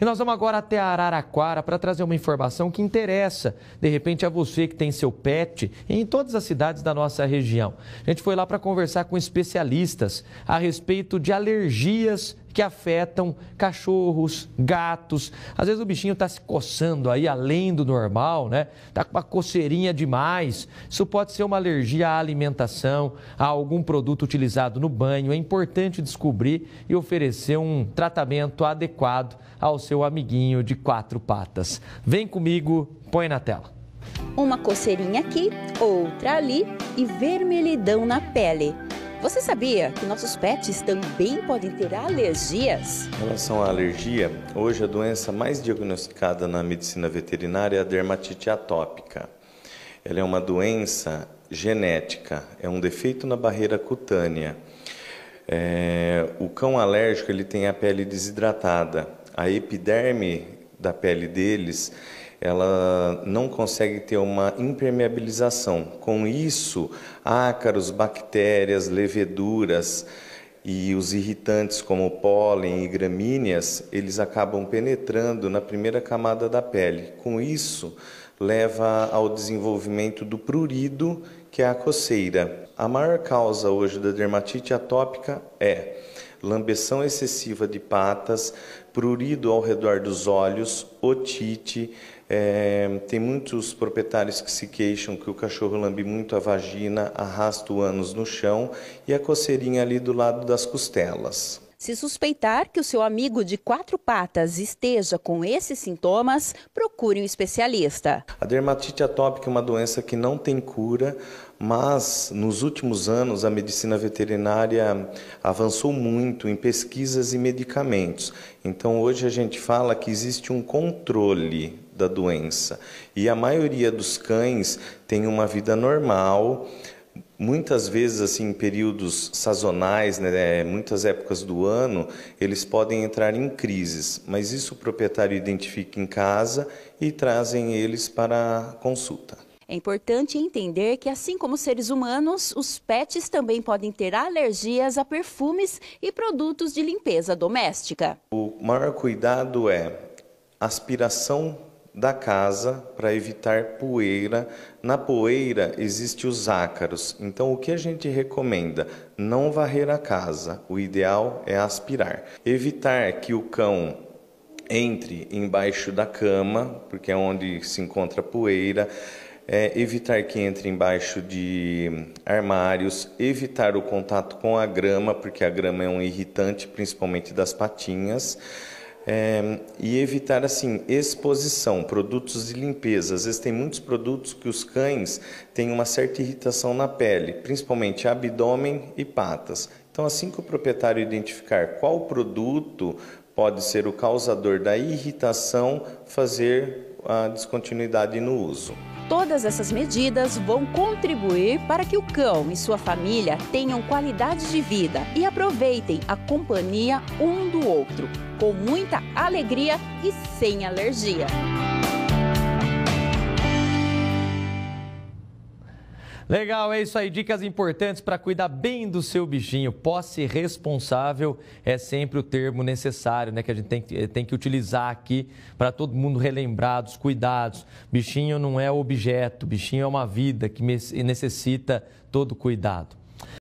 E nós vamos agora até Araraquara para trazer uma informação que interessa, de repente, a você que tem seu pet em todas as cidades da nossa região. A gente foi lá para conversar com especialistas a respeito de alergias que afetam cachorros, gatos. Às vezes o bichinho está se coçando aí além do normal, né? Está com uma coceirinha demais. Isso pode ser uma alergia à alimentação, a algum produto utilizado no banho. É importante descobrir e oferecer um tratamento adequado ao seu amiguinho de quatro patas. Vem comigo, põe na tela. Uma coceirinha aqui, outra ali e vermelhidão na pele. Você sabia que nossos pets também podem ter alergias? Em relação à alergia, hoje a doença mais diagnosticada na medicina veterinária é a dermatite atópica. Ela é uma doença genética, é um defeito na barreira cutânea. É, o cão alérgico ele tem a pele desidratada, a epiderme da pele deles, ela não consegue ter uma impermeabilização. Com isso, ácaros, bactérias, leveduras e os irritantes como pólen e gramíneas, eles acabam penetrando na primeira camada da pele. Com isso, leva ao desenvolvimento do prurido, que é a coceira. A maior causa hoje da dermatite atópica é lambeção excessiva de patas, prurido ao redor dos olhos, otite. É, tem muitos proprietários que se queixam que o cachorro lambe muito a vagina, arrasta o ânus no chão e a coceirinha ali do lado das costelas. Se suspeitar que o seu amigo de quatro patas esteja com esses sintomas, procure um especialista. A dermatite atópica é uma doença que não tem cura, mas nos últimos anos a medicina veterinária avançou muito em pesquisas e medicamentos. Então hoje a gente fala que existe um controle da doença e a maioria dos cães tem uma vida normal. Muitas vezes, assim, em períodos sazonais, né, é, muitas épocas do ano, eles podem entrar em crises, mas isso o proprietário identifica em casa e trazem eles para consulta. É importante entender que, assim como seres humanos, os pets também podem ter alergias a perfumes e produtos de limpeza doméstica. O maior cuidado é aspiração da casa para evitar poeira. Na poeira existe os ácaros. Então o que a gente recomenda? Não varrer a casa. O ideal é aspirar. Evitar que o cão entre embaixo da cama, porque é onde se encontra poeira. É, evitar que entre embaixo de armários, evitar o contato com a grama, porque a grama é um irritante, principalmente das patinhas. É, e evitar assim exposição, produtos de limpeza. Às vezes tem muitos produtos que os cães têm uma certa irritação na pele, principalmente abdômen e patas. Então, assim que o proprietário identificar qual produto pode ser o causador da irritação, fazer a descontinuidade no uso. Todas essas medidas vão contribuir para que o cão e sua família tenham qualidade de vida e aproveitem a companhia um do outro, com muita alegria e sem alergia. Legal, é isso aí. Dicas importantes para cuidar bem do seu bichinho. Posse responsável é sempre o termo necessário, né? Que a gente tem, eh, tem que utilizar aqui para todo mundo relembrar dos cuidados. Bichinho não é objeto, bichinho é uma vida que necessita todo cuidado.